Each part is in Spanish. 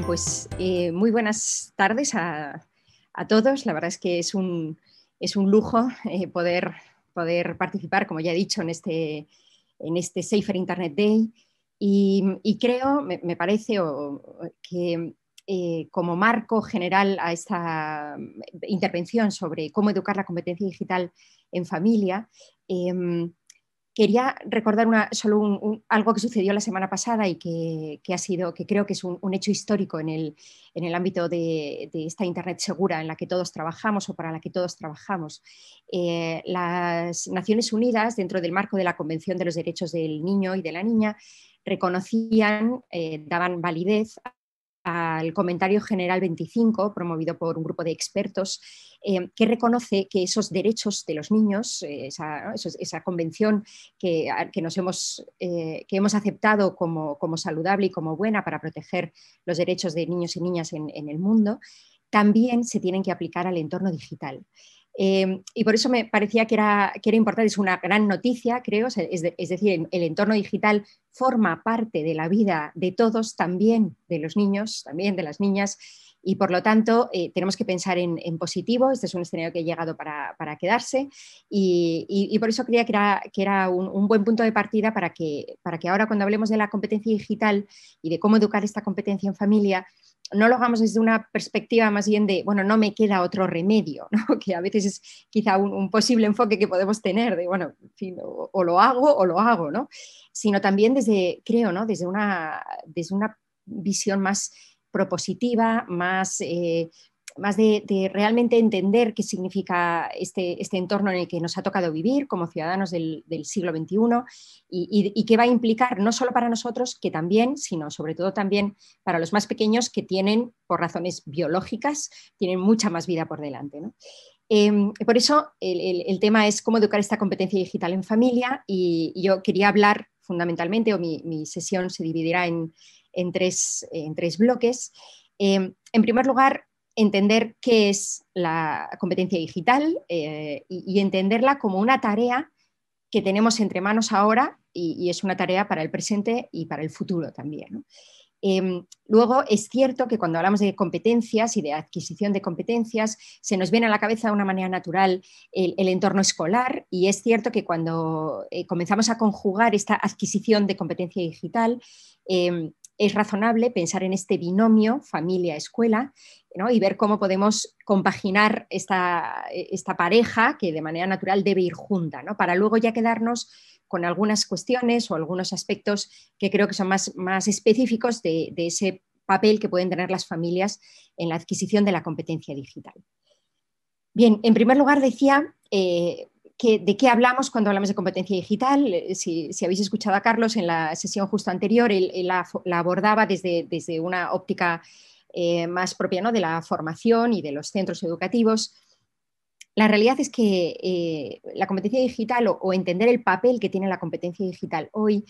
pues eh, muy buenas tardes a, todos. La verdad es que es un, lujo eh, poder, poder participar, como ya he dicho, en este, en este Safer Internet Day. Y, creo, me, parece, que eh, como marco general a esta intervención sobre cómo educar la competencia digital en familia, em, Quería recordar solo algo que sucedió la semana pasada y que, ha sido, que creo que es un, hecho histórico en el, ámbito de, esta Internet segura en la que todos trabajamos o para la que todos trabajamos. Eh, las Naciones Unidas, dentro del marco de la Convención de los Derechos del Niño y de la Niña, reconocían, eh, daban validez al comentario general 25, promovido por un grupo de expertos Em, que reconoce que esos derechos de los niños, eh, esa, convención que, nos hemos, eh, aceptado como, saludable y como buena para proteger los derechos de niños y niñas en, el mundo, también se tienen que aplicar al entorno digital. Em, y por eso me parecía que era, importante, es una gran noticia, creo, es, es decir, el entorno digital forma parte de la vida de todos, también de los niños, también de las niñas, y por lo tanto eh, tenemos que pensar en, positivo, este es un escenario que ha llegado para, quedarse y, por eso creía que era, que era un, buen punto de partida para que, para que ahora cuando hablemos de la competencia digital y de cómo educar esta competencia en familia, no lo hagamos desde una perspectiva más bien de, bueno, no me queda otro remedio, que a veces es quizá un, posible enfoque que podemos tener de, bueno, o, lo hago o lo hago, ¿no? sino también desde, creo, ¿no? desde, una, desde una visión más propositiva, más, eh, más de, realmente entender qué significa este, este, entorno en el que nos ha tocado vivir como ciudadanos del, siglo XXI y, qué va a implicar no solo para nosotros, que también, sino sobre todo también para los más pequeños que tienen, por razones biológicas, tienen mucha más vida por delante. Em, por eso el, tema es cómo educar esta competencia digital en familia y yo quería hablar fundamentalmente, o mi sesión se dividirá en, en tres, bloques. Eh, en primer lugar, entender qué es la competencia digital eh, y, entenderla como una tarea que tenemos entre manos ahora y, es una tarea para el presente y para el futuro también. Em, luego, es cierto que cuando hablamos de competencias y de adquisición de competencias, se nos viene a la cabeza de una manera natural el, entorno escolar y es cierto que cuando eh, comenzamos a conjugar esta adquisición de competencia digital, em, es razonable pensar en este binomio familia-escuela y ver cómo podemos compaginar esta, esta, pareja que de manera natural debe ir junta, para luego ya quedarnos con algunas cuestiones o algunos aspectos que creo que son más, más específicos de, ese papel que pueden tener las familias en la adquisición de la competencia digital. Bien, en primer lugar decía, eh, de qué hablamos cuando hablamos de competencia digital. Eh, si, habéis escuchado a Carlos en la sesión justo anterior, él, la, abordaba desde, desde una óptica eh, más propia ¿no? de la formación y de los centros educativos. La realidad es que eh, la competencia digital o, entender el papel que tiene la competencia digital hoy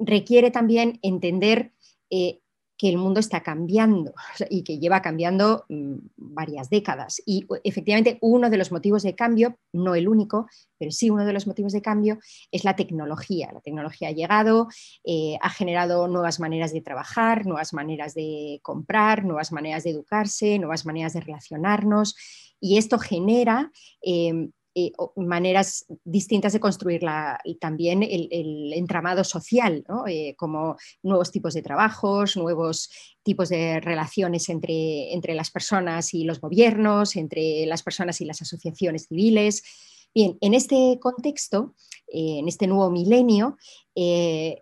requiere también entender que el mundo está cambiando y que lleva cambiando mm, varias décadas. Y efectivamente uno de los motivos de cambio, no el único, pero sí uno de los motivos de cambio es la tecnología. La tecnología ha llegado, eh, ha generado nuevas maneras de trabajar, nuevas maneras de comprar, nuevas maneras de educarse, nuevas maneras de relacionarnos y esto genera em, eh, maneras distintas de construir también el, entramado social, eh, como nuevos tipos de trabajos, nuevos tipos de relaciones entre, las personas y los gobiernos, entre las personas y las asociaciones civiles. Bien, en este contexto, eh, en este nuevo milenio, lo,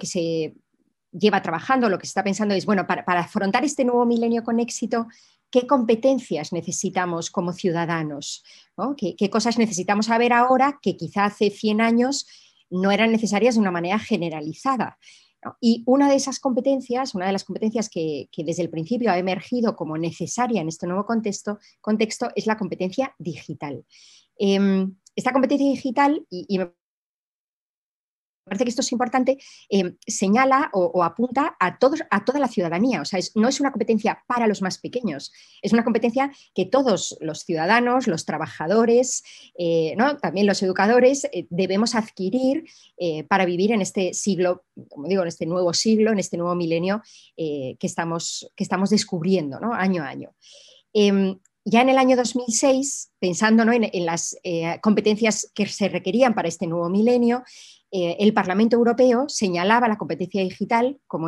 que se lleva trabajando, lo que se está pensando es, bueno, para afrontar este nuevo milenio con éxito, qué competencias necesitamos como ciudadanos, ¿Qué, cosas necesitamos saber ahora que quizá hace 100 años no eran necesarias de una manera generalizada. Y una de esas competencias, una de las competencias que, desde el principio ha emergido como necesaria en este nuevo contexto, contexto es la competencia digital. Em, esta competencia digital, y, parece que esto es importante, eh, señala o, apunta a, todos, a toda la ciudadanía. O sea, no es una competencia para los más pequeños, es una competencia que todos los ciudadanos, los trabajadores, eh, también los educadores eh, debemos adquirir para vivir en este siglo, como digo, en este nuevo siglo, en este nuevo milenio que, estamos, que estamos descubriendo año a año em, ya en el año 2006, pensando en, las competencias que se requerían para este nuevo milenio, eh, el Parlamento Europeo señalaba la competencia digital como,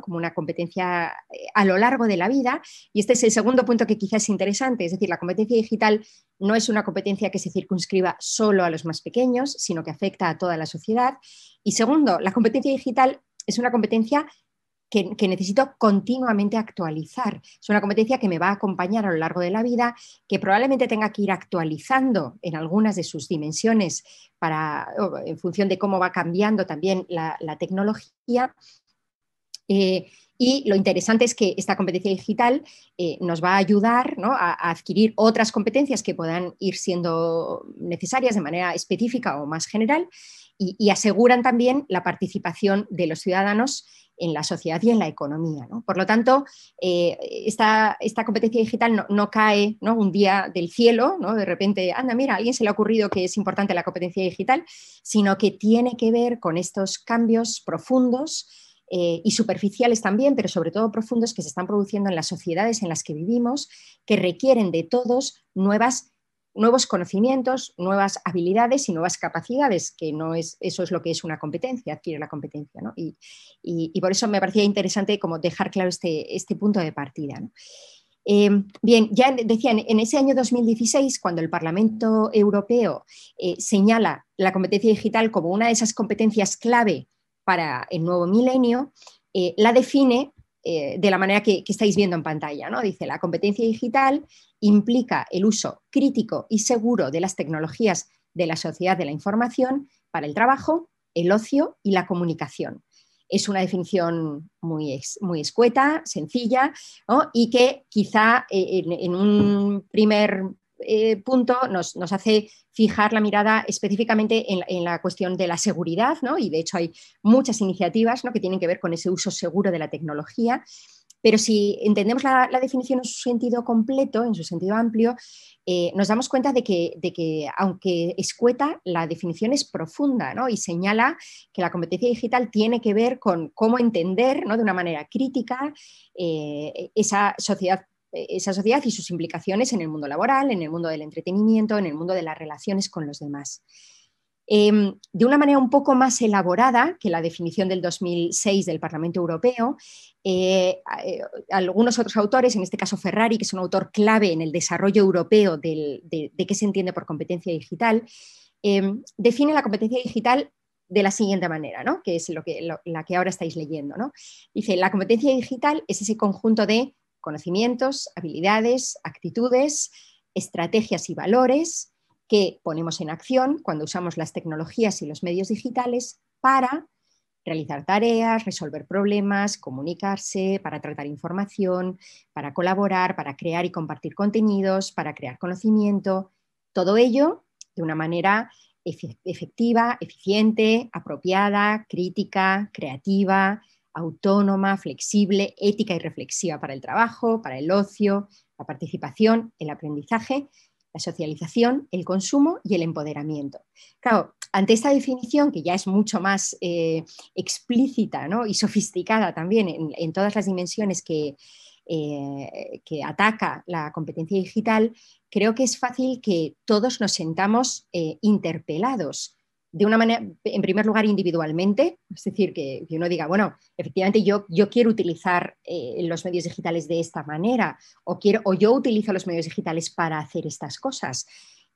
como una competencia eh, a lo largo de la vida, y este es el segundo punto que quizás es interesante, es decir, la competencia digital no es una competencia que se circunscriba solo a los más pequeños, sino que afecta a toda la sociedad. Y segundo, la competencia digital es una competencia que, necesito continuamente actualizar. Es una competencia que me va a acompañar a lo largo de la vida, que probablemente tenga que ir actualizando en algunas de sus dimensiones para, en función de cómo va cambiando también la, tecnología. Eh, y lo interesante es que esta competencia digital eh, nos va a ayudar a, adquirir otras competencias que puedan ir siendo necesarias de manera específica o más general y, aseguran también la participación de los ciudadanos en la sociedad y en la economía. Por lo tanto, eh, esta, competencia digital no, cae un día del cielo, de repente, anda, mira, a alguien se le ha ocurrido que es importante la competencia digital, sino que tiene que ver con estos cambios profundos eh, y superficiales también, pero sobre todo profundos que se están produciendo en las sociedades en las que vivimos, que requieren de todos nuevas nuevos conocimientos, nuevas habilidades y nuevas capacidades, que no es, eso es lo que es una competencia, adquiere la competencia. ¿no? Y, por eso me parecía interesante como dejar claro este, este punto de partida. Em, bien, ya decían, en ese año 2016, cuando el Parlamento Europeo eh, señala la competencia digital como una de esas competencias clave para el nuevo milenio, eh, la define eh, de la manera que, estáis viendo en pantalla. ¿no? Dice, la competencia digital implica el uso crítico y seguro de las tecnologías de la sociedad de la información para el trabajo, el ocio y la comunicación. Es una definición muy, muy escueta, sencilla, y que quizá eh, en, en un primer eh, punto nos, hace fijar la mirada específicamente en, la cuestión de la seguridad, ¿no? y de hecho hay muchas iniciativas ¿no? que tienen que ver con ese uso seguro de la tecnología. Pero si entendemos la, definición en su sentido completo, en su sentido amplio, eh, nos damos cuenta de que, de que, aunque escueta, la definición es profunda ¿no? y señala que la competencia digital tiene que ver con cómo entender ¿no? de una manera crítica eh, esa sociedad eh, esa sociedad y sus implicaciones en el mundo laboral, en el mundo del entretenimiento, en el mundo de las relaciones con los demás. Em, de una manera un poco más elaborada que la definición del 2006 del Parlamento Europeo, eh, eh, algunos otros autores, en este caso Ferrari, que es un autor clave en el desarrollo europeo de, qué se entiende por competencia digital, em, define la competencia digital de la siguiente manera, que es lo que, la que ahora estáis leyendo. Dice, la competencia digital es ese conjunto de conocimientos, habilidades, actitudes, estrategias y valores que ponemos en acción cuando usamos las tecnologías y los medios digitales para realizar tareas, resolver problemas, comunicarse, para tratar información, para colaborar, para crear y compartir contenidos, para crear conocimiento, todo ello de una manera efectiva, eficiente, apropiada, crítica, creativa, autónoma, flexible, ética y reflexiva para el trabajo, para el ocio, la participación, el aprendizaje, la socialización, el consumo y el empoderamiento. Claro, ante esta definición, que ya es mucho más eh, explícita y sofisticada también en, todas las dimensiones eh, que, ataca la competencia digital, creo que es fácil que todos nos sentamos eh, interpelados de una manera, en primer lugar, individualmente, es decir, que, uno diga, bueno, efectivamente yo, yo quiero utilizar eh, los medios digitales de esta manera, o, quiero, o yo utilizo los medios digitales para hacer estas cosas.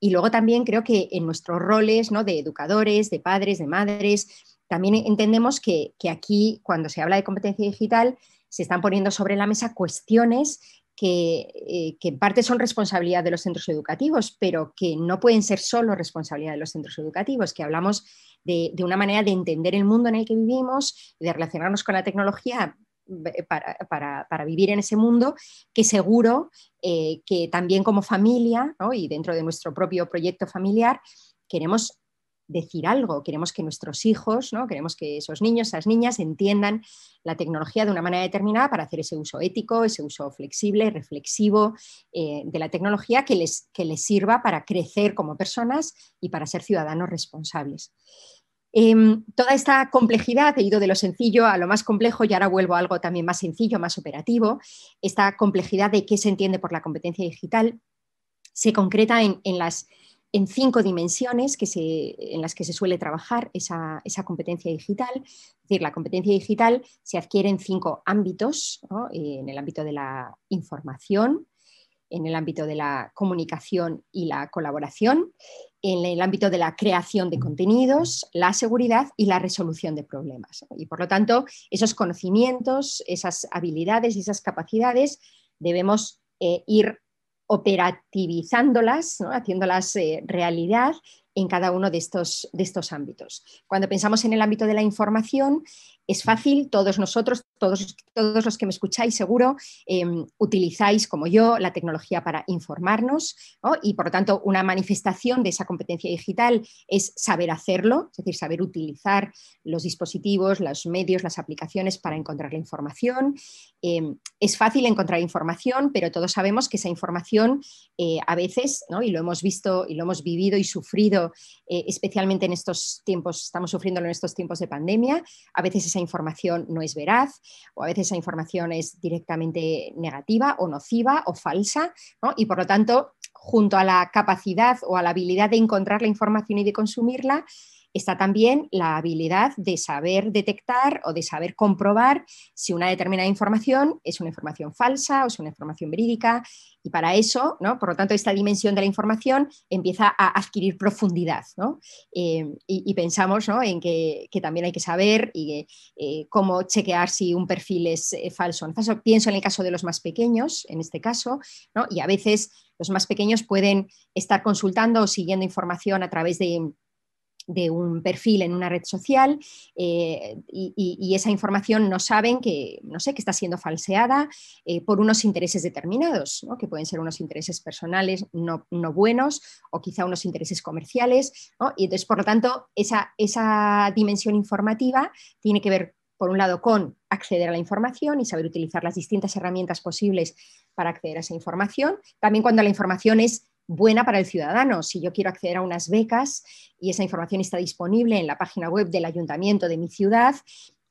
Y luego también creo que en nuestros roles ¿no? de educadores, de padres, de madres, también entendemos que, que aquí, cuando se habla de competencia digital, se están poniendo sobre la mesa cuestiones eh, que, en parte son responsabilidad de los centros educativos, pero que no pueden ser solo responsabilidad de los centros educativos, que hablamos de, una manera de entender el mundo en el que vivimos, de relacionarnos con la tecnología eh, para, vivir en ese mundo, que seguro eh, que también como familia y dentro de nuestro propio proyecto familiar queremos decir algo, queremos que nuestros hijos, ¿no? queremos que esos niños, esas niñas entiendan la tecnología de una manera determinada para hacer ese uso ético, ese uso flexible, reflexivo eh, de la tecnología que les, que les sirva para crecer como personas y para ser ciudadanos responsables. Em, toda esta complejidad, he ido de lo sencillo a lo más complejo y ahora vuelvo a algo también más sencillo, más operativo, esta complejidad de qué se entiende por la competencia digital se concreta en, en las en cinco dimensiones que se, en las que se suele trabajar esa, competencia digital. Es decir, la competencia digital se adquiere en cinco ámbitos, eh, en el ámbito de la información, en el ámbito de la comunicación y la colaboración, en el ámbito de la creación de contenidos, la seguridad y la resolución de problemas. Y por lo tanto, esos conocimientos, esas habilidades y esas capacidades debemos eh, ir operativizándolas, haciéndolas eh, realidad en cada uno de estos, de estos ámbitos. Cuando pensamos en el ámbito de la información, es fácil, todos nosotros, todos, todos los que me escucháis seguro, eh, utilizáis como yo la tecnología para informarnos y por lo tanto una manifestación de esa competencia digital es saber hacerlo, es decir, saber utilizar los dispositivos, los medios, las aplicaciones para encontrar la información. Eh, es fácil encontrar información, pero todos sabemos que esa información eh, a veces, y lo hemos visto y lo hemos vivido y sufrido, especialmente en estos tiempos, estamos sufriéndolo en estos tiempos de pandemia, a veces esa información no es veraz o a veces esa información es directamente negativa o nociva o falsa y por lo tanto junto a la capacidad o a la habilidad de encontrar la información y de consumirla, está también la habilidad de saber detectar o de saber comprobar si una determinada información es una información falsa o es una información verídica. Y para eso, ¿no? por lo tanto, esta dimensión de la información empieza a adquirir profundidad. Eh, y, pensamos en que, también hay que saber y, eh, cómo chequear si un perfil es eh, falso Pienso en el caso de los más pequeños, en este caso, y a veces los más pequeños pueden estar consultando o siguiendo información a través de de un perfil en una red social eh, y, esa información no saben que, no sé, que está siendo falseada eh, por unos intereses determinados, que pueden ser unos intereses personales no, buenos o quizá unos intereses comerciales. Y entonces, por lo tanto, esa, esa dimensión informativa tiene que ver, por un lado, con acceder a la información y saber utilizar las distintas herramientas posibles para acceder a esa información. También cuando la información es buena para el ciudadano. Si yo quiero acceder a unas becas y esa información está disponible en la página web del ayuntamiento de mi ciudad,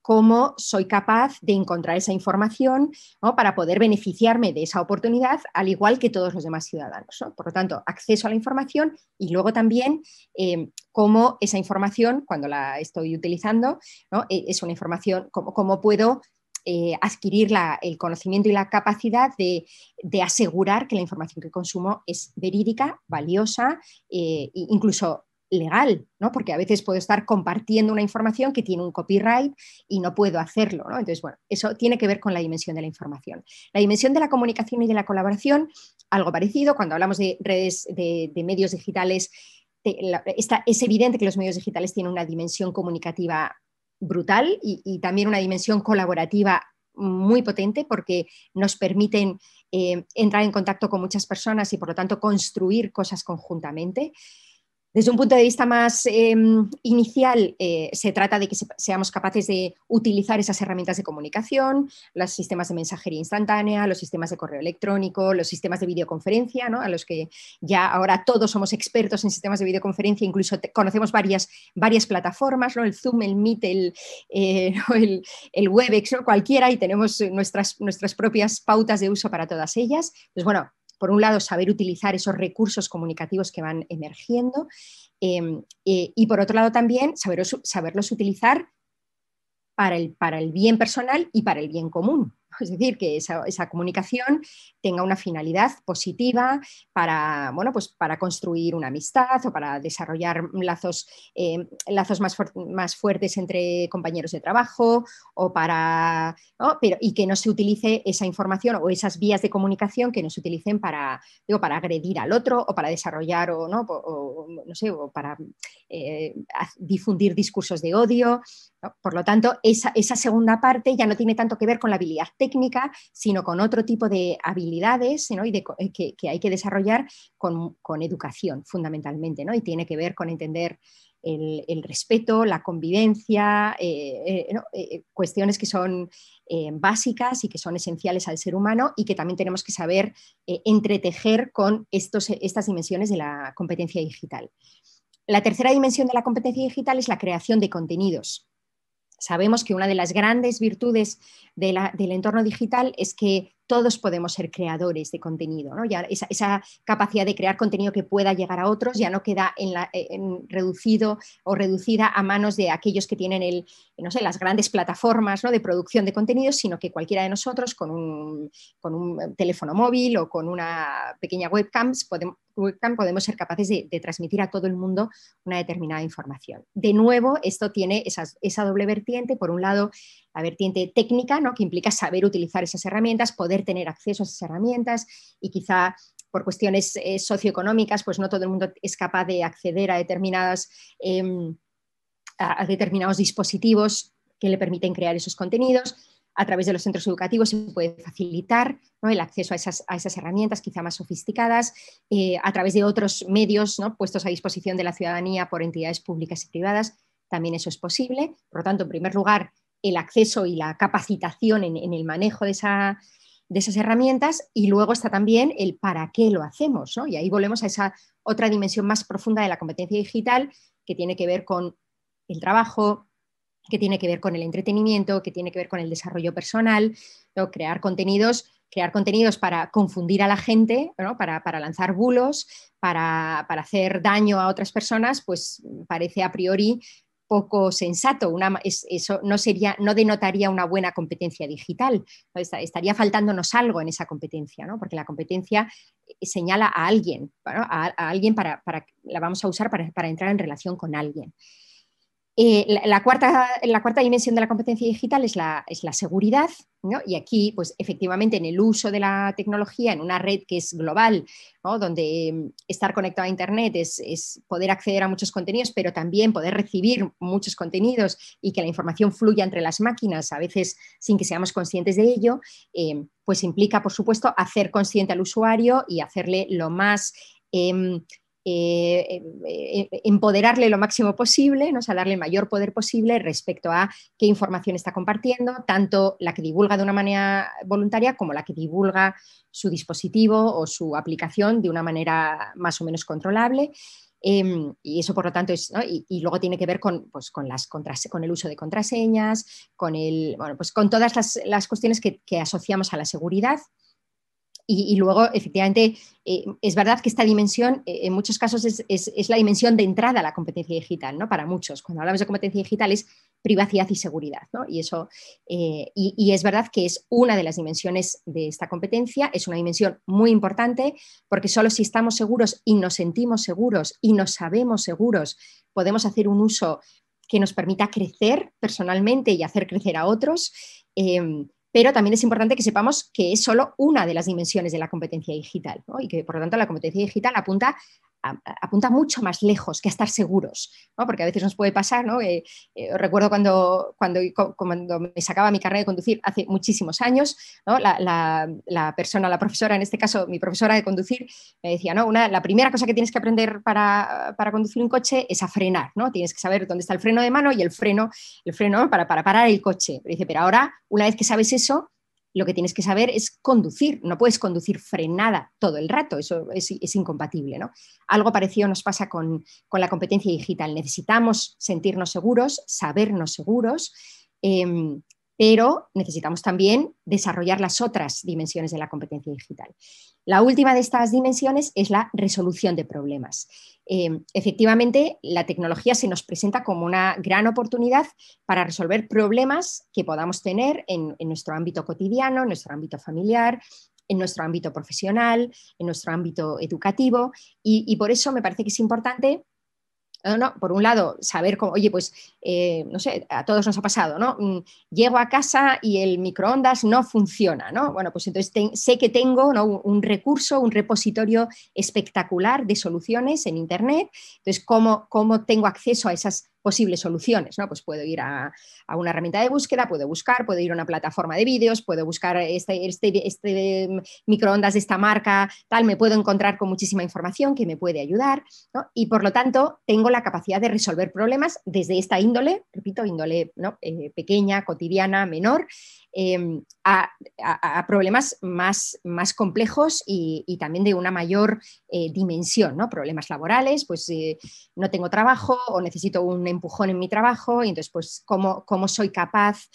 cómo soy capaz de encontrar esa información para poder beneficiarme de esa oportunidad, al igual que todos los demás ciudadanos. Por lo tanto, acceso a la información y luego también eh, cómo esa información, cuando la estoy utilizando, eh, es una información, cómo puedo eh, adquirir el conocimiento y la capacidad de, asegurar que la información que consumo es verídica, valiosa e incluso legal, ¿no? porque a veces puedo estar compartiendo una información que tiene un copyright y no puedo hacerlo. Entonces, bueno, eso tiene que ver con la dimensión de la información. La dimensión de la comunicación y de la colaboración, algo parecido, cuando hablamos de redes, de, medios digitales, es evidente que los medios digitales tienen una dimensión comunicativa brutal y, también una dimensión colaborativa muy potente porque nos permiten eh, entrar en contacto con muchas personas y por lo tanto construir cosas conjuntamente. Desde un punto de vista más em, inicial, eh, se trata de que seamos capaces de utilizar esas herramientas de comunicación, los sistemas de mensajería instantánea, los sistemas de correo electrónico, los sistemas de videoconferencia, a los que ya ahora todos somos expertos en sistemas de videoconferencia, incluso conocemos varias, varias plataformas, ¿no? el Zoom, el Meet, el, eh, el, Webex, cualquiera, y tenemos nuestras, nuestras propias pautas de uso para todas ellas. Pues bueno, por un lado, saber utilizar esos recursos comunicativos que van emergiendo em, eh, y por otro lado también saberlos utilizar para el, para el bien personal y para el bien común es decir, que esa, comunicación tenga una finalidad positiva para, pues para construir una amistad o para desarrollar lazos, eh, lazos más, fuertes entre compañeros de trabajo o para, y que no se utilice esa información o esas vías de comunicación que no se utilicen para, para agredir al otro o para desarrollar o no, para eh, difundir discursos de odio, por lo tanto, esa, segunda parte ya no tiene tanto que ver con la habilidad técnica, sino con otro tipo de habilidades eh, que, hay que desarrollar con, educación fundamentalmente, ¿no? y tiene que ver con entender el, respeto, la convivencia, eh, eh, cuestiones que son básicas y que son esenciales al ser humano y que también tenemos que saber entretejer con estas dimensiones de la competencia digital. La tercera dimensión de la competencia digital es la creación de contenidos. Sabemos que una de las grandes virtudes del entorno digital es que todos podemos ser creadores de contenido, Ya esa, capacidad de crear contenido que pueda llegar a otros ya no queda en la, eh, reducido o reducida a manos de aquellos que tienen el, no sé, las grandes plataformas ¿no? de producción de contenido, sino que cualquiera de nosotros con un, con un eh, teléfono móvil o con una pequeña webcam podemos, ser capaces de, transmitir a todo el mundo una determinada información. De nuevo, esto tiene esa doble vertiente, por un lado, la vertiente técnica, ¿no? que implica saber utilizar esas herramientas, poder tener acceso a esas herramientas y quizá por cuestiones eh, socioeconómicas, pues no todo el mundo es capaz de acceder a, determinadas, em, determinados dispositivos que le permiten crear esos contenidos a través de los centros educativos se puede facilitar el acceso a esas, herramientas quizá más sofisticadas, eh, a través de otros medios ¿no? puestos a disposición de la ciudadanía por entidades públicas y privadas, también eso es posible. Por lo tanto, en primer lugar, el acceso y la capacitación en, el manejo de, esa, de, esas herramientas y luego está también el para qué lo hacemos. Y ahí volvemos a esa otra dimensión más profunda de la competencia digital que tiene que ver con el trabajo, que tiene que ver con el entretenimiento, que tiene que ver con el desarrollo personal, crear contenidos crear contenidos para confundir a la gente, para, lanzar bulos, para, para, hacer daño a otras personas, pues parece a priori poco sensato, eso no, sería, no denotaría una buena competencia digital, estaría faltándonos algo en esa competencia, ¿no? porque la competencia eh, señala a alguien, a, alguien para, la vamos a usar para entrar en relación con alguien. Eh, la, cuarta, la, cuarta, dimensión de la competencia digital es la, la seguridad, y aquí, pues efectivamente, en el uso de la tecnología, en una red que es global, donde em, estar conectado a Internet es, poder acceder a muchos contenidos, pero también poder recibir muchos contenidos y que la información fluya entre las máquinas, a veces sin que seamos conscientes de ello, em, pues implica, por supuesto, hacer consciente al usuario y hacerle lo más em, eh, em, eh, em, empoderarle lo máximo posible, ¿no? darle el mayor poder posible respecto a qué información está compartiendo, tanto la que divulga de una manera voluntaria como la que divulga su dispositivo o su aplicación de una manera más o menos controlable. Em, y eso, por lo tanto, es, y, luego tiene que ver con, pues, las con el uso de contraseñas, con, el, pues, con todas las, cuestiones que asociamos a la seguridad. Y, luego, efectivamente, eh, es verdad que esta dimensión, eh, en muchos casos, es, la dimensión de entrada a la competencia digital, ¿no? Para muchos, cuando hablamos de competencia digital es privacidad y seguridad, ¿no? Y eso, eh, y, y, es verdad que es una de las dimensiones de esta competencia, es una dimensión muy importante, porque solo si estamos seguros y nos sentimos seguros y nos sabemos seguros, podemos hacer un uso que nos permita crecer personalmente y hacer crecer a otros pero también es importante que sepamos que es solo una de las dimensiones de la competencia digital y que, por lo tanto, la competencia digital apunta apunta mucho más lejos que a estar seguros, porque a veces nos puede pasar, ¿no? Eh, eh, recuerdo cuando, cuando, cuando, me sacaba mi carrera de conducir hace muchísimos años, la, persona, la profesora, en este caso mi profesora de conducir, me decía, ¿no? Una, la primera cosa que tienes que aprender para, conducir un coche es a frenar, ¿no? tienes que saber dónde está el freno de mano y el freno, el freno para, para parar el coche. dice, pero ahora, una vez que sabes eso, lo que tienes que saber es conducir, no puedes conducir frenada todo el rato, eso es, incompatible. ¿no? Algo parecido nos pasa con, la competencia digital, necesitamos sentirnos seguros, sabernos seguros, em, pero necesitamos también desarrollar las otras dimensiones de la competencia digital. La última de estas dimensiones es la resolución de problemas. Em, efectivamente, la tecnología se nos presenta como una gran oportunidad para resolver problemas que podamos tener en, nuestro ámbito cotidiano, en nuestro ámbito familiar, en nuestro ámbito profesional, en nuestro ámbito educativo, y por eso me parece que es importante eh, por un lado, saber cómo, oye, pues, eh, no sé, a todos nos ha pasado, ¿no? Mm, llego a casa y el microondas no funciona, ¿no? Bueno, pues entonces sé que tengo un recurso, un repositorio espectacular de soluciones en Internet. Entonces, ¿cómo, ¿cómo tengo acceso a esas posibles soluciones, ¿no? Pues puedo ir a, una herramienta de búsqueda, puedo buscar, puedo ir a una plataforma de vídeos, puedo buscar este, este, este mm, microondas de esta marca, tal, me puedo encontrar con muchísima información que me puede ayudar, ¿no? Y por lo tanto, tengo la capacidad de resolver problemas desde esta índole, repito, índole eh, pequeña, cotidiana, menor, Em, a, problemas más, más complejos y, también de una mayor eh, dimensión, ¿no? Problemas laborales, pues eh, no tengo trabajo o necesito un empujón en mi trabajo y entonces pues cómo, cómo soy capaz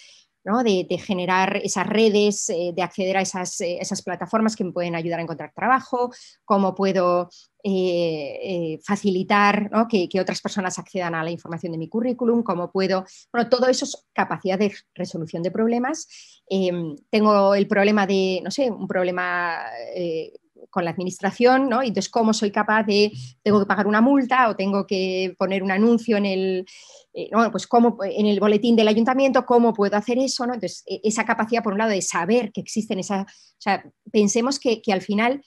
de, generar esas redes, eh, de acceder a esas, eh, esas, plataformas que me pueden ayudar a encontrar trabajo, cómo puedo eh, facilitar que, que, otras personas accedan a la información de mi currículum, cómo puedo, bueno, todo eso es capacidad de resolución de problemas. Em, tengo el problema de, no sé, un problema con la administración, ¿no? entonces, ¿cómo soy capaz de, tengo que pagar una multa o tengo que poner un anuncio en el, eh, pues cómo, en el boletín del ayuntamiento, cómo puedo hacer eso, ¿no? Entonces, e, esa capacidad, por un lado, de saber que existen esas, o sea, pensemos que, al final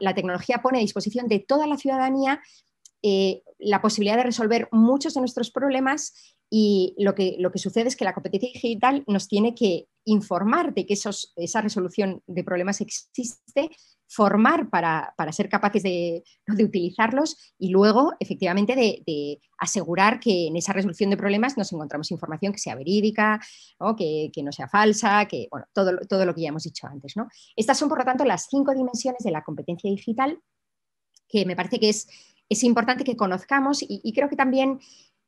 la tecnología pone a disposición de toda la ciudadanía eh, la posibilidad de resolver muchos de nuestros problemas y lo que, lo que sucede es que la competencia digital nos tiene que informar de que esa resolución de problemas existe, formar para, ser capaces de, utilizarlos y luego, efectivamente, de, asegurar que en esa resolución de problemas nos encontramos información que sea verídica, o Que, no sea falsa, que bueno, todo, todo lo que ya hemos dicho antes. ¿no? Estas son, por lo tanto, las cinco dimensiones de la competencia digital que me parece que es, es importante que conozcamos y creo que también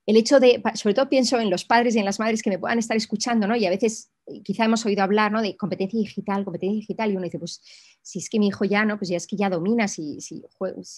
el hecho de, sobre todo pienso en los padres y en las madres que me puedan estar escuchando, ¿no? Y a veces eh, quizá hemos oído hablar, ¿no? De competencia digital, competencia digital, y uno dice, pues si es que mi hijo ya, ¿no? Pues ya es que ya domina, si,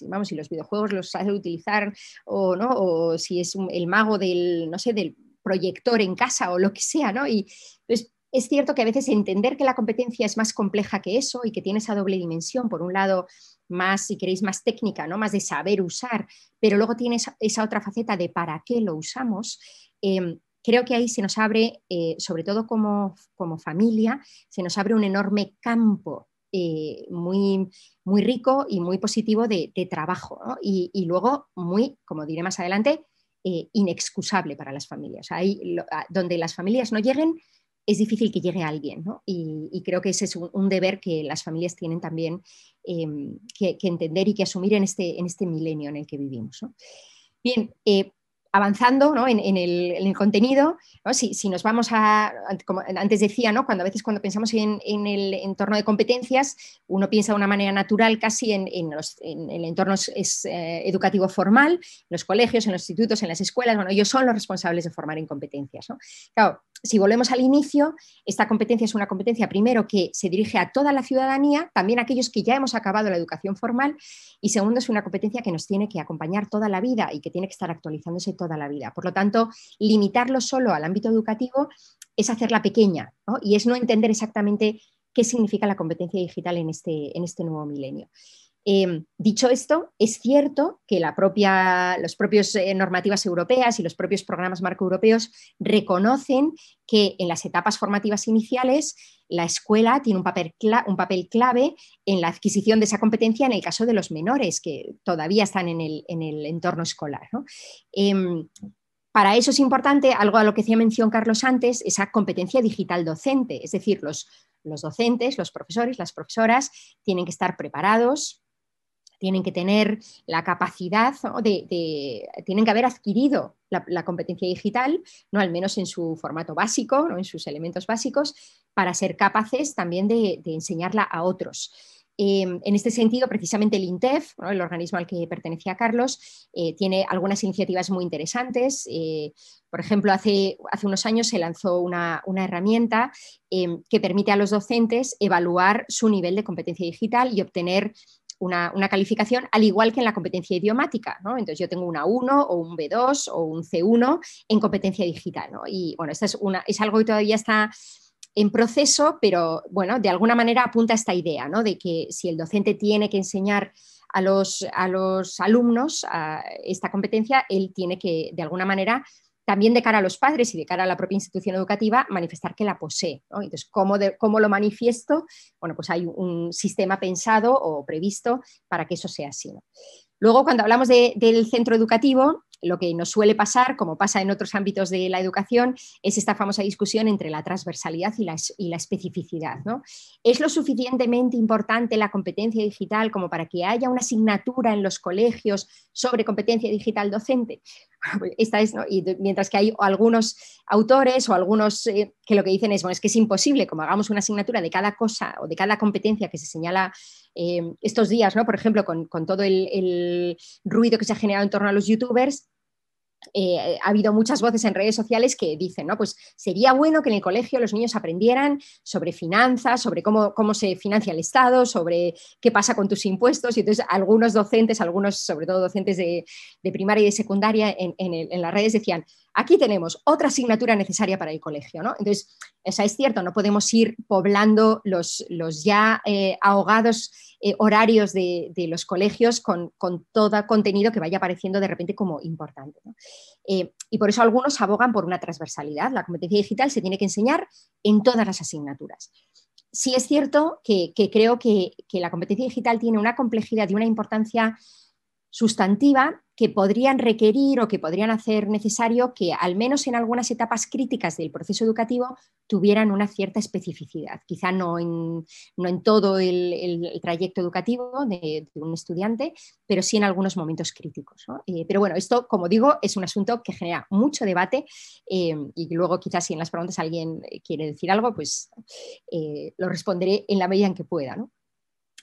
vamos, si los videojuegos los sabe utilizar, o, ¿no? O si es el mago del, no sé, del proyector en casa o lo que sea, ¿no? Y pues es cierto que a veces entender que la competencia es más compleja que eso y que tiene esa doble dimensión, por un lado más, si queréis, más técnica, ¿no? más de saber usar, pero luego tienes esa, otra faceta de para qué lo usamos. Em, creo que ahí se nos abre, eh, sobre todo como, familia, se nos abre un enorme campo eh, muy, muy rico y muy positivo de, trabajo ¿no? y, luego muy, como diré más adelante, eh, inexcusable para las familias. Ahí donde las familias no lleguen, es difícil que llegue a alguien, ¿no? y, creo que ese es un, deber que las familias tienen también em, que, entender y que asumir en este, en este milenio en el que vivimos. Bien, eh, avanzando en, el, contenido, si, nos vamos a, como antes decía, ¿no? cuando a veces cuando pensamos en, el entorno de competencias, uno piensa de una manera natural casi en, los, el entorno eh, educativo formal, en los colegios, en los institutos, en las escuelas, bueno, ellos son los responsables de formar en competencias. ¿no? Claro, si volvemos al inicio, esta competencia es una competencia primero que se dirige a toda la ciudadanía, también a aquellos que ya hemos acabado la educación formal, y segundo es una competencia que nos tiene que acompañar toda la vida y que tiene que estar actualizándose toda la vida. Por lo tanto, limitarlo solo al ámbito educativo es hacerla pequeña y es no entender exactamente qué significa la competencia digital en este, este nuevo milenio. Em, dicho esto, es cierto que la propia, las propias eh, normativas europeas y los propios programas marco europeos reconocen que en las etapas formativas iniciales la escuela tiene un papel, clave en la adquisición de esa competencia en el caso de los menores que todavía están en el, entorno escolar. Em, para eso es importante algo a lo que hacía mención Carlos antes, esa competencia digital docente, es decir, los docentes, los profesores, las profesoras tienen que estar preparados tienen que tener la capacidad de, tienen que haber adquirido la, competencia digital, no al menos en su formato básico, en sus elementos básicos, para ser capaces también de, enseñarla a otros. Eh, en este sentido, precisamente el INTEF, el organismo al que pertenecía Carlos, eh, tiene algunas iniciativas muy interesantes. Eh, por ejemplo, hace, unos años se lanzó una herramienta que permite a los docentes evaluar su nivel de competencia digital y obtener una, calificación, al igual que en la competencia idiomática. ¿no? Entonces yo tengo una 1 o un B2 o un C1 en competencia digital. ¿no? Y bueno, esta es, algo que todavía está en proceso, pero bueno, de alguna manera apunta a esta idea ¿no? de que si el docente tiene que enseñar a los, a los alumnos a esta competencia, él tiene que de alguna manera también de cara a los padres y de cara a la propia institución educativa, manifestar que la posee. Entonces, ¿cómo, ¿cómo, lo manifiesto? Bueno, pues hay un sistema pensado o previsto para que eso sea así. Luego, cuando hablamos del centro educativo, lo que nos suele pasar, como pasa en otros ámbitos de la educación, es esta famosa discusión entre la transversalidad y la, y la especificidad. ¿Es lo suficientemente importante la competencia digital como para que haya una asignatura en los colegios sobre competencia digital docente? esta es, ¿no? Y mientras que hay algunos autores o algunos eh, que lo que dicen es, bueno, es que es imposible, como hagamos una asignatura de cada cosa o de cada competencia que se señala eh, estos días, ¿no? Por ejemplo, con, con todo el, ruido que se ha generado en torno a los youtubers, eh, ha habido muchas voces en redes sociales que dicen, ¿no? Pues sería bueno que en el colegio los niños aprendieran sobre finanzas, sobre cómo, cómo se financia el Estado, sobre qué pasa con tus impuestos. Y entonces algunos docentes, algunos, sobre todo docentes de, primaria y de secundaria en las redes decían, aquí tenemos otra asignatura necesaria para el colegio. ¿no? Entonces, esa es cierto, no podemos ir poblando los, ya eh, ahogados eh, horarios de, los colegios con, todo contenido que vaya apareciendo de repente como importante. Eh, y por eso algunos abogan por una transversalidad. La competencia digital se tiene que enseñar en todas las asignaturas. Sí es cierto que, creo que, que la competencia digital tiene una complejidad y una importancia sustantiva que podrían requerir o que podrían hacer necesario que, al menos en algunas etapas críticas del proceso educativo, tuvieran una cierta especificidad. Quizá no en, no en todo el, trayecto educativo de, un estudiante, pero sí en algunos momentos críticos. Eh, pero bueno, esto, como digo, es un asunto que genera mucho debate eh, y luego quizás si en las preguntas alguien quiere decir algo, pues eh, lo responderé en la medida en que pueda.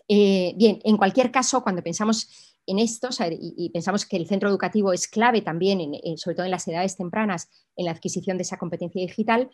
bien, en cualquier caso, cuando pensamos en esto, y, pensamos que el centro educativo es clave también, sobre todo en las edades tempranas, en la adquisición de esa competencia digital,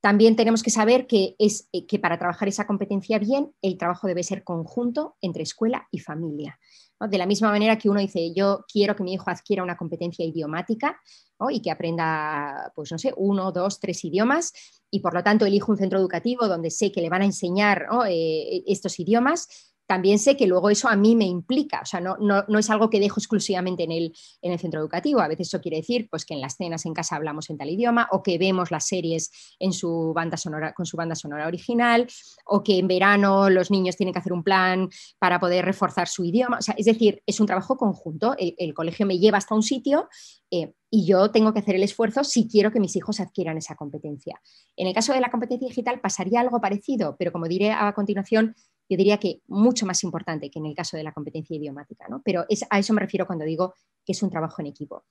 también tenemos que saber que, es, eh, que para trabajar esa competencia bien, el trabajo debe ser conjunto entre escuela y familia. De la misma manera que uno dice, yo quiero que mi hijo adquiera una competencia idiomática y que aprenda, pues no sé, uno, dos, tres idiomas, y por lo tanto elijo un centro educativo donde sé que le van a enseñar eh, estos idiomas, también sé que luego eso a mí me implica, o sea, no, no, es algo que dejo exclusivamente en el, en el centro educativo. A veces eso quiere decir pues, que en las cenas en casa hablamos en tal idioma o que vemos las series con su banda sonora original o que en verano los niños tienen que hacer un plan para poder reforzar su idioma. es decir, es un trabajo conjunto. El, colegio me lleva hasta un sitio. Eh, y yo tengo que hacer el esfuerzo si quiero que mis hijos adquieran esa competencia. En el caso de la competencia digital pasaría algo parecido, pero como diré a continuación, yo diría que mucho más importante que en el caso de la competencia idiomática, ¿no? pero a eso me refiero cuando digo que es un trabajo en equipo.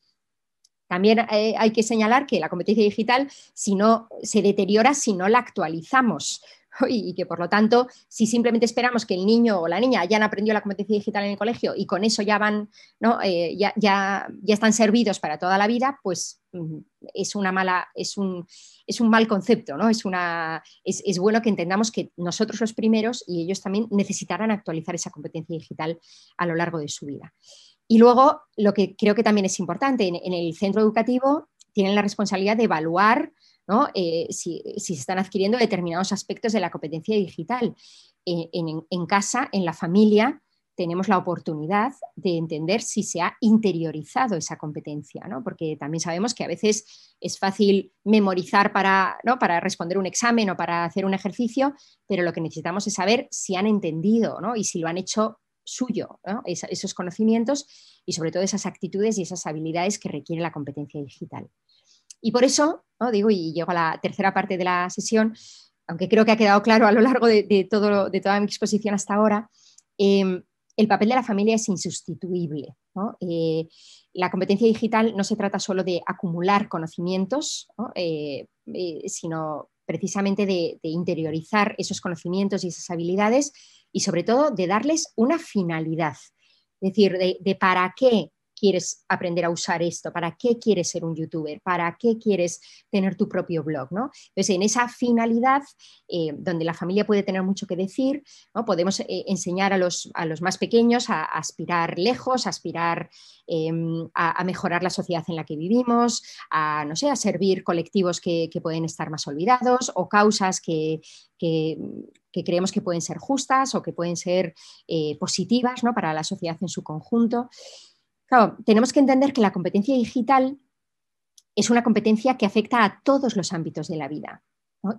También eh, hay que señalar que la competencia digital si no, se deteriora si no la actualizamos, y, que por lo tanto, si simplemente esperamos que el niño o la niña hayan aprendido la competencia digital en el colegio y con eso ya van, ¿no? Eh, ya, ya, ya, están servidos para toda la vida, pues mm, es una mala, es un, es un mal concepto, ¿no? Es, una, es, bueno que entendamos que nosotros los primeros y ellos también necesitarán actualizar esa competencia digital a lo largo de su vida. Y luego, lo que creo que también es importante, en el centro educativo tienen la responsabilidad de evaluar eh, si, se están adquiriendo determinados aspectos de la competencia digital. Eh, en, casa, en la familia, tenemos la oportunidad de entender si se ha interiorizado esa competencia, porque también sabemos que a veces es fácil memorizar para, responder un examen o para hacer un ejercicio, pero lo que necesitamos es saber si han entendido y si lo han hecho suyo, esos conocimientos y sobre todo esas actitudes y esas habilidades que requiere la competencia digital. Y por eso, digo, y llego a la tercera parte de la sesión, aunque creo que ha quedado claro a lo largo de, todo, de toda mi exposición hasta ahora, em, el papel de la familia es insustituible. Eh, la competencia digital no se trata solo de acumular conocimientos, eh, eh, sino precisamente de, interiorizar esos conocimientos y esas habilidades y sobre todo de darles una finalidad. Es decir, de para qué quieres aprender a usar esto, para qué quieres ser un youtuber, para qué quieres tener tu propio blog, ¿no? Entonces, en esa finalidad, eh, donde la familia puede tener mucho que decir, ¿no? Podemos eh, enseñar a los, a los, más pequeños a, aspirar lejos, a aspirar eh, a, mejorar la sociedad en la que vivimos, a, no sé, servir colectivos que, pueden estar más olvidados o causas que, que, que, creemos que pueden ser justas o que pueden ser positivas ¿no? para la sociedad en su conjunto. Claro, tenemos que entender que la competencia digital es una competencia que afecta a todos los ámbitos de la vida.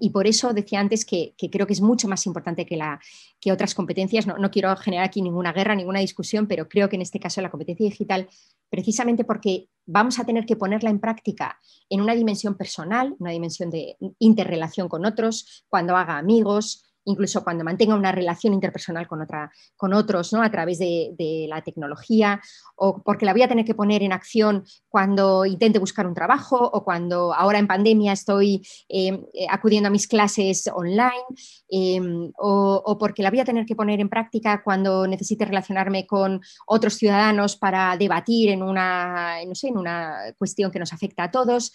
Y por eso decía antes que, creo que es mucho más importante que, la, que otras competencias. No, no, quiero generar aquí ninguna guerra, ninguna discusión, pero creo que en este caso la competencia digital, precisamente porque vamos a tener que ponerla en práctica en una dimensión personal, una dimensión de interrelación con otros, cuando haga amigos, incluso cuando mantenga una relación interpersonal con, otra, con otros, ¿no? a través de, la tecnología, o porque la voy a tener que poner en acción cuando intente buscar un trabajo o cuando ahora en pandemia estoy eh, eh, acudiendo a mis clases online, em, o, o, porque la voy a tener que poner en práctica cuando necesite relacionarme con otros ciudadanos para debatir en una, no sé, en una cuestión que nos afecta a todos.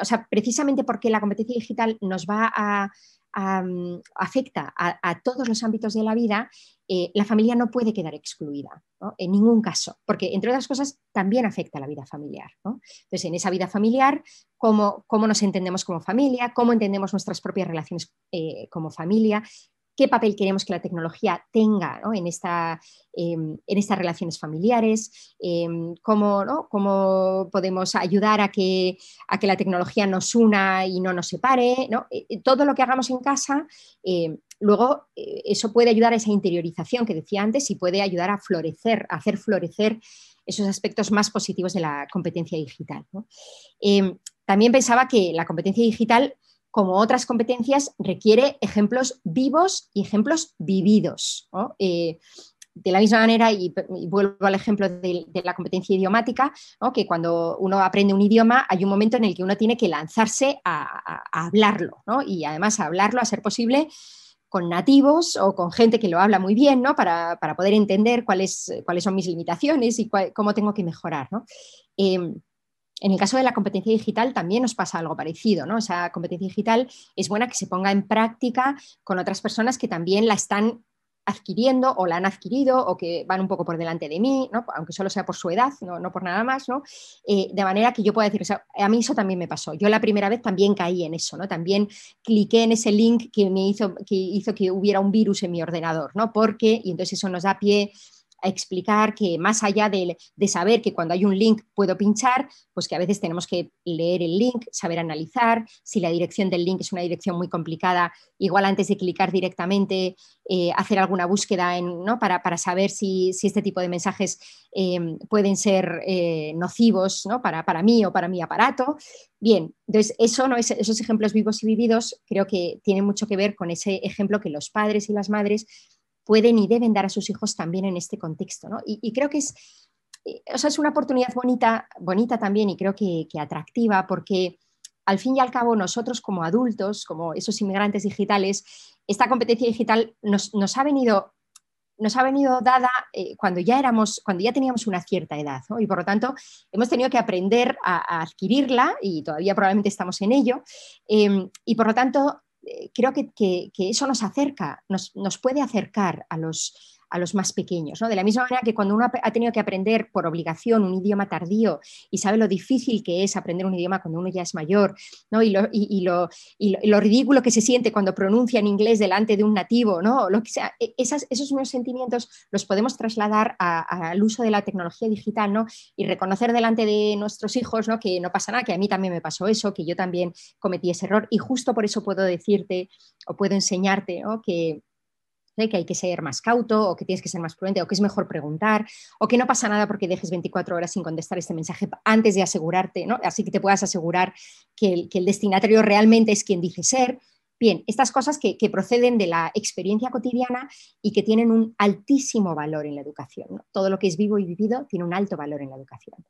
O sea, precisamente porque la competencia digital nos va a afecta a, todos los ámbitos de la vida, eh, la familia no puede quedar excluida, en ningún caso, porque entre otras cosas también afecta a la vida familiar. Entonces, en esa vida familiar, ¿cómo, nos entendemos como familia, cómo entendemos nuestras propias relaciones eh, como familia, qué papel queremos que la tecnología tenga em, en, estas relaciones familiares, em, cómo, podemos ayudar a que, la tecnología nos una y no nos separe. Eh, eh, todo lo que hagamos en casa, em, luego eh, eso puede ayudar a esa interiorización que decía antes y puede ayudar a florecer, a hacer florecer esos aspectos más positivos de la competencia digital. también pensaba que la competencia digital como otras competencias, requiere ejemplos vivos y ejemplos vividos. Eh, de la misma manera, y, vuelvo al ejemplo de, la competencia idiomática, que cuando uno aprende un idioma hay un momento en el que uno tiene que lanzarse a, hablarlo, y además a hablarlo, a ser posible, con nativos o con gente que lo habla muy bien, para, poder entender cuáles, son mis limitaciones y cómo tengo que mejorar. Em, en el caso de la competencia digital también nos pasa algo parecido, ¿no? O Esa competencia digital es buena que se ponga en práctica con otras personas que también la están adquiriendo o la han adquirido o que van un poco por delante de mí, ¿no? aunque solo sea por su edad, no, por nada más, ¿no? Eh, de manera que yo pueda decir, a mí eso también me pasó, yo la primera vez también caí en eso, ¿no? también cliqué en ese link que me hizo que, hizo que hubiera un virus en mi ordenador, ¿no? porque, y entonces eso nos da pie explicar que más allá de, saber que cuando hay un link puedo pinchar, pues que a veces tenemos que leer el link, saber analizar, si la dirección del link es una dirección muy complicada, igual antes de clicar directamente, eh, hacer alguna búsqueda en, ¿no? para, para, saber si, este tipo de mensajes eh, pueden ser eh, nocivos ¿no? para, para mí o para mi aparato. Bien, entonces eso, ¿no? esos ejemplos vivos y vividos creo que tienen mucho que ver con ese ejemplo que los padres y las madres pueden y deben dar a sus hijos también en este contexto. ¿no? Y, creo que es, eh, es una oportunidad bonita, bonita también y creo que, atractiva porque al fin y al cabo nosotros como adultos, como esos inmigrantes digitales, esta competencia digital nos, ha venido nos ha venido dada eh, cuando ya éramos, cuando ya teníamos una cierta edad, y por lo tanto hemos tenido que aprender a, adquirirla y todavía probablemente estamos en ello, eh, y por lo tanto eh, creo que, que, eso nos acerca, nos, nos puede acercar a los, a los más pequeños. De la misma manera que cuando uno ha tenido que aprender por obligación un idioma tardío y sabe lo difícil que es aprender un idioma cuando uno ya es mayor ¿no? y, lo, y, lo, lo, ridículo que se siente cuando pronuncia en inglés delante de un nativo, ¿no? lo que sea, e-, esos mismos sentimientos los podemos trasladar al uso de la tecnología digital ¿no? y reconocer delante de nuestros hijos ¿no? que no pasa nada, que a mí también me pasó eso, que yo también cometí ese error y justo por eso puedo decirte o puedo enseñarte ¿no? que que hay que ser más cauto o que tienes que ser más prudente o que es mejor preguntar o que no pasa nada porque dejes 24 horas sin contestar este mensaje antes de asegurarte, ¿no? así que te puedas asegurar que el, destinatario realmente es quien dice ser. Bien, estas cosas que, proceden de la experiencia cotidiana y que tienen un altísimo valor en la educación. Todo lo que es vivo y vivido tiene un alto valor en la educación.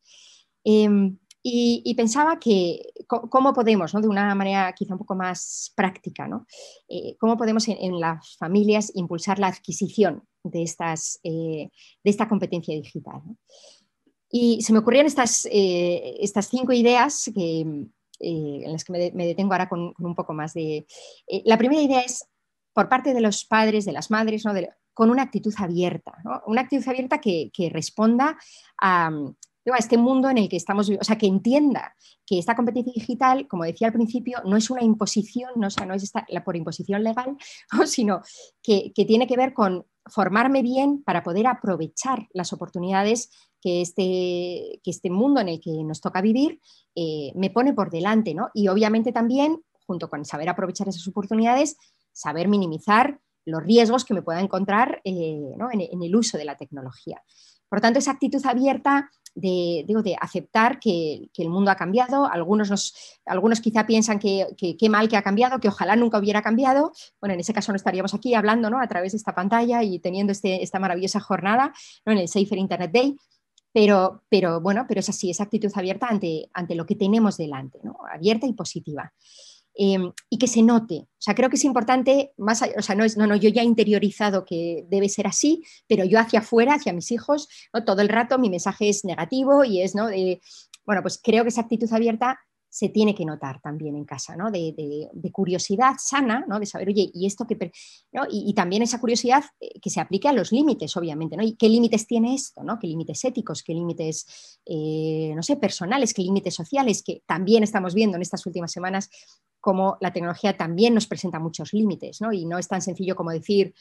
Em, y, pensaba que cómo podemos, ¿no? de una manera quizá un poco más práctica, eh, cómo podemos en, las familias impulsar la adquisición de, estas, eh, de esta competencia digital. Y se me ocurrieron estas, eh, estas cinco ideas mm, en las que me, detengo ahora con, un poco más de... la primera idea es, por parte de los padres, de las madres, con una actitud abierta, una actitud abierta que responda a mm, a este mundo en el que estamos viviendo, o sea, que entienda que esta competencia digital, como decía al principio, no es una imposición, no, sea, no es la, por imposición legal, sino que, tiene que ver con formarme bien para poder aprovechar las oportunidades que este, este mundo en el que nos toca vivir eh, me pone por delante, ¿no? Y obviamente también, junto con saber aprovechar esas oportunidades, saber minimizar los riesgos que me pueda encontrar eh, en, el uso de la tecnología. Por tanto, esa actitud abierta de, de aceptar que, el mundo ha cambiado. Algunos, algunos quizá piensan que qué mal que ha cambiado, que ojalá nunca hubiera cambiado. Bueno, en ese caso no estaríamos aquí hablando ¿no? a través de esta pantalla y teniendo este, esta maravillosa jornada en el Safer Internet Day. Pero, bueno, pero es así, esa actitud abierta ante, lo que tenemos delante, abierta y positiva. Em, y que se note. O sea, creo que es importante, más o sea, no es, no, no, yo ya he interiorizado que debe ser así, pero yo hacia afuera, hacia mis hijos, todo el rato mi mensaje es negativo y es, ¿no? bueno, pues creo que esa actitud abierta se tiene que notar también en casa, ¿no? De, curiosidad sana, ¿no? De saber, oye, ¿y esto que... Y, también esa curiosidad eh, que se aplique a los límites, obviamente, ¿no? ¿Y qué límites tiene esto, ¿no? ¿Qué límites éticos, qué límites, eh, no sé, personales, qué límites sociales? Que también estamos viendo en estas últimas semanas cómo la tecnología también nos presenta muchos límites, ¿no? Y no es tan sencillo como decir,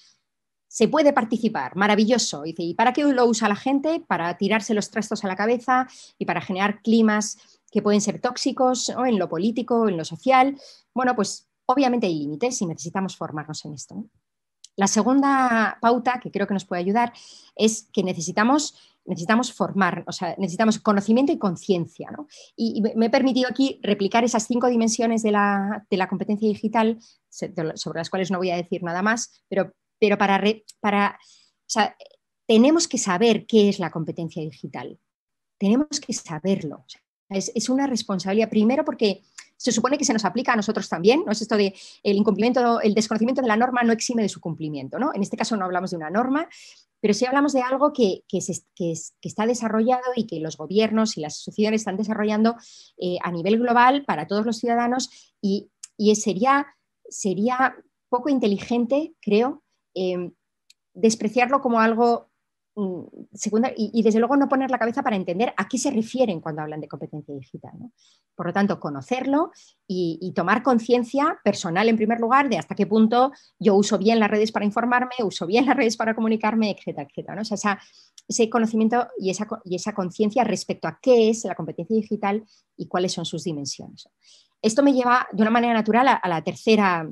se puede participar, maravilloso. ¿y para qué lo usa la gente? Para tirarse los trastos a la cabeza y para generar climas que pueden ser tóxicos o en lo político, en lo social. Bueno, pues obviamente hay límites y necesitamos formarnos en esto. La segunda pauta que creo que nos puede ayudar es que necesitamos, necesitamos formar, o sea, necesitamos conocimiento y conciencia. Y, me he permitido aquí replicar esas cinco dimensiones de la, competencia digital, sobre las cuales no voy a decir nada más, pero, pero para, para o sea, tenemos que saber qué es la competencia digital. Tenemos que saberlo. O sea, es, una responsabilidad, primero porque se supone que se nos aplica a nosotros también, ¿no? Es esto de el incumplimiento, el desconocimiento de la norma no exime de su cumplimiento, ¿no? En este caso no hablamos de una norma, pero sí hablamos de algo que, está desarrollado y que los gobiernos y las sociedades están desarrollando eh, a nivel global para todos los ciudadanos y, sería, sería poco inteligente, creo, eh, despreciarlo como algo Mm, y, desde luego no poner la cabeza para entender a qué se refieren cuando hablan de competencia digital. Por lo tanto, conocerlo y, tomar conciencia personal en primer lugar de hasta qué punto yo uso bien las redes para informarme, uso bien las redes para comunicarme, etcétera, etcétera. sea, ese conocimiento y esa, y esa conciencia respecto a qué es la competencia digital y cuáles son sus dimensiones. Esto me lleva de una manera natural a, a la tercera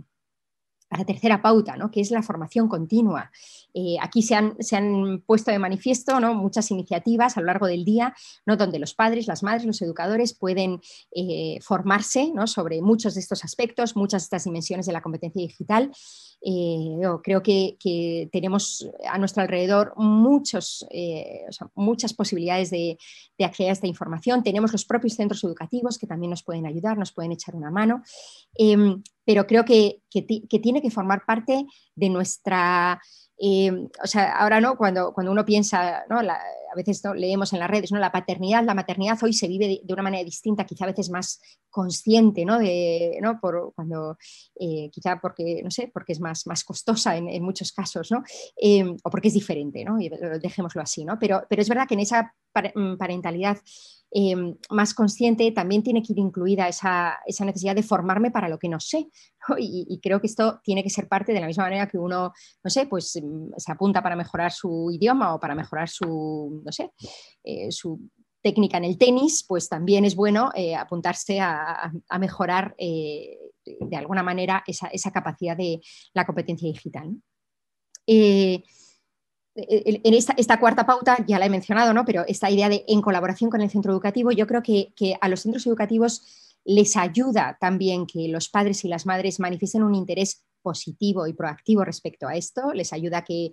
para la tercera pauta, ¿no? que es la formación continua. Eh, aquí se han, se han, puesto de manifiesto muchas iniciativas a lo largo del día, ¿no? donde los padres, las madres, los educadores pueden eh, formarse sobre muchos de estos aspectos, muchas de estas dimensiones de la competencia digital. Eh, creo que, tenemos a nuestro alrededor muchos, muchas posibilidades de, de acceder a esta información. Tenemos los propios centros educativos que también nos pueden ayudar, nos pueden echar una mano. Em, pero creo que, tiene que formar parte de nuestra o sea, ahora no, cuando, cuando uno piensa, a veces leemos en las redes, ¿no? la paternidad, la maternidad hoy se vive de, una manera distinta, quizá a veces más consciente, ¿no? De, Por, cuando, eh, quizá porque, no sé, porque es más, más costosa en, muchos casos, ¿no? Em, o porque es diferente, ¿no? Eh, dejémoslo así, ¿no? Pero, pero es verdad que en esa mm, parentalidad em, más consciente, también tiene que ir incluida esa, necesidad de formarme para lo que no sé. y, creo que esto tiene que ser parte de la misma manera que uno, no sé, pues se apunta para mejorar su idioma o para mejorar su, eh, su técnica en el tenis, pues también es bueno eh, apuntarse a, mejorar eh, de alguna manera esa, capacidad de la competencia digital. E-, e-, en esta, cuarta pauta, ya la he mencionado, ¿no? pero esta idea de en colaboración con el centro educativo, yo creo que, que a los centros educativos les ayuda también que los padres y las madres manifiesten un interés positivo y proactivo respecto a esto, les ayuda a que,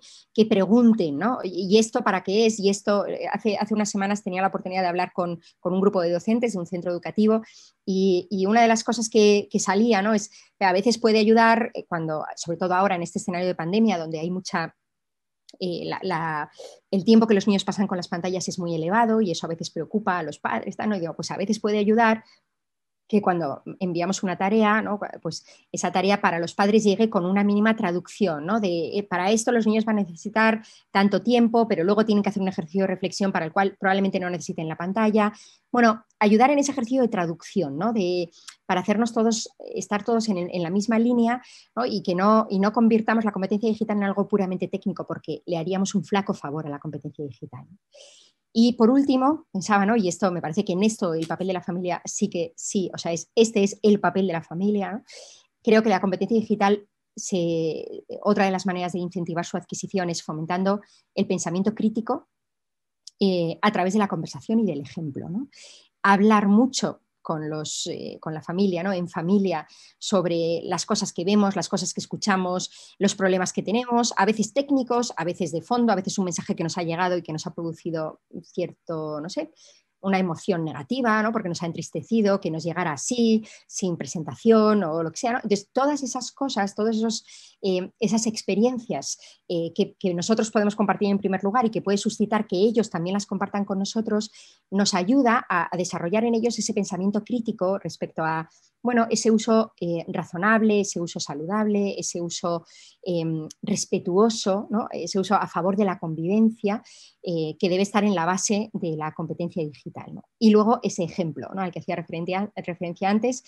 pregunten, ¿no? ¿Y esto para qué es? Y esto, eh, hace, hace unas semanas tenía la oportunidad de hablar con, un grupo de docentes de un centro educativo y, una de las cosas que, salía, ¿no? Es que a veces puede ayudar eh, cuando, sobre todo ahora en este escenario de pandemia, donde hay mucha eh, el tiempo que los niños pasan con las pantallas es muy elevado y eso a veces preocupa a los padres, ¿no? digo, pues a veces puede ayudar que cuando enviamos una tarea, pues esa tarea para los padres llegue con una mínima traducción, eh, para esto los niños van a necesitar tanto tiempo, pero luego tienen que hacer un ejercicio de reflexión para el cual probablemente no necesiten la pantalla. Bueno, ayudar en ese ejercicio de traducción, para hacernos todos, estar todos en, la misma línea y que no, y no convirtamos la competencia digital en algo puramente técnico, porque le haríamos un flaco favor a la competencia digital. Y por último, pensaba, Y esto me parece que en esto el papel de la familia sí que sí, o sea, es, este es el papel de la familia. Creo que la competencia digital, se, otra de las maneras de incentivar su adquisición es fomentando el pensamiento crítico eh, a través de la conversación y del ejemplo. ¿no? Hablar mucho con, los, eh, con la familia, ¿no? en familia, sobre las cosas que vemos, las cosas que escuchamos, los problemas que tenemos, a veces técnicos, a veces de fondo, a veces un mensaje que nos ha llegado y que nos ha producido cierto, no sé, una emoción negativa, porque nos ha entristecido que nos llegara así, sin presentación o lo que sea. Entonces, todas esas cosas, todas esos, eh, esas experiencias eh, que, nosotros podemos compartir en primer lugar y que puede suscitar que ellos también las compartan con nosotros, nos ayuda a, desarrollar en ellos ese pensamiento crítico respecto a bueno, ese uso eh, razonable, ese uso saludable, ese uso em, respetuoso, ese uso a favor de la convivencia, que debe estar en la base de la competencia digital y luego ese ejemplo ¿no? al que hacía referencia, antes.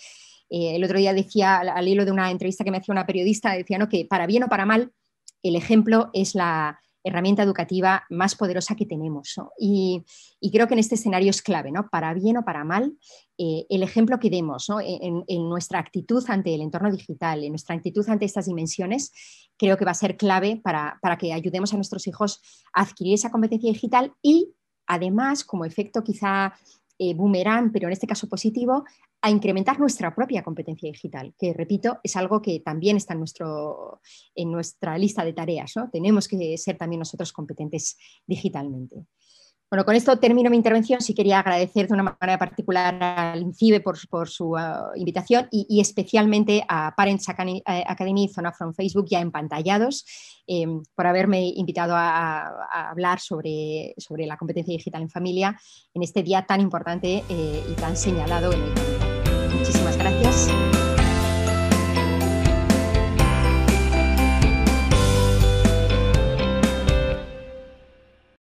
Eh, el otro día decía, al, hilo de una entrevista que me hacía una periodista, decía ¿no? que para bien o para mal, el ejemplo es la herramienta educativa más poderosa que tenemos. Y, creo que en este escenario es clave, ¿no? para bien o para mal, eh, el ejemplo que demos en, nuestra actitud ante el entorno digital, en nuestra actitud ante estas dimensiones, creo que va a ser clave para, para que ayudemos a nuestros hijos a adquirir esa competencia digital y además, como efecto quizá eh, boomerang, pero en este caso positivo, a incrementar nuestra propia competencia digital, que repito, es algo que también está en, nuestra lista de tareas. Tenemos que ser también nosotros competentes digitalmente. Bueno, con esto termino mi intervención. Sí quería agradecer de una manera particular al INCIBE por, su ah, invitación y, especialmente a Parents eh, Academy, Zona From Facebook ya en Empantallados eh, por haberme invitado a, hablar sobre, la competencia digital en familia en este día tan importante eh, y tan señalado en el Muchísimas gracias.